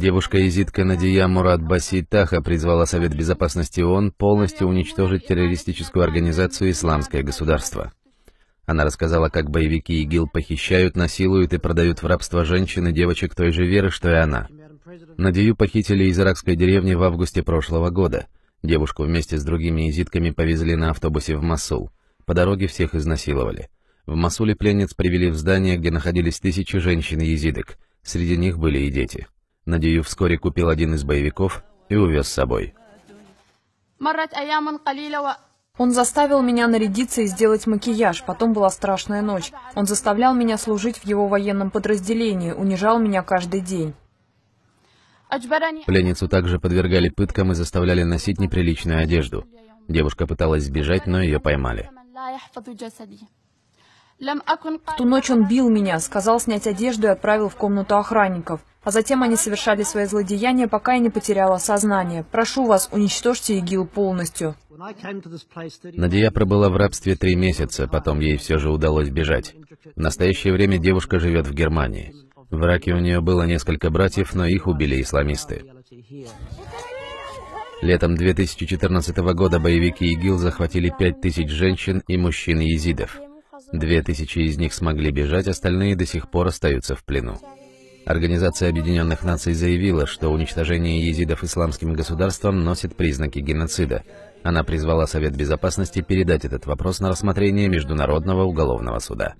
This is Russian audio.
Девушка-изидка Надия Мурат Баситаха призвала Совет Безопасности ООН полностью уничтожить террористическую организацию «Исламское государство». Она рассказала, как боевики ИГИЛ похищают, насилуют и продают в рабство женщин и девочек той же веры, что и она. Надию похитили из иракской деревни в августе прошлого года. Девушку вместе с другими изитками повезли на автобусе в Масул. По дороге всех изнасиловали. В Масуле пленниц привели в здание, где находились тысячи женщин-езидок. Среди них были и дети. Надею вскоре купил один из боевиков и увез с собой. Он заставил меня нарядиться и сделать макияж, потом была страшная ночь. Он заставлял меня служить в его военном подразделении, унижал меня каждый день. Пленницу также подвергали пыткам и заставляли носить неприличную одежду. Девушка пыталась сбежать, но ее поймали. В ту ночь он бил меня, сказал снять одежду и отправил в комнату охранников. А затем они совершали свои злодеяния, пока я не потеряла сознание. Прошу вас, уничтожьте ИГИЛ полностью. Надия пробыла в рабстве три месяца, потом ей все же удалось бежать. В настоящее время девушка живет в Германии. В Ираке у нее было несколько братьев, но их убили исламисты. Летом 2014 года боевики ИГИЛ захватили 5000 женщин и мужчин-езидов. Две тысячи из них смогли бежать, остальные до сих пор остаются в плену. Организация Объединенных Наций заявила, что уничтожение езидов исламским государством носит признаки геноцида. Она призвала Совет Безопасности передать этот вопрос на рассмотрение Международного уголовного суда.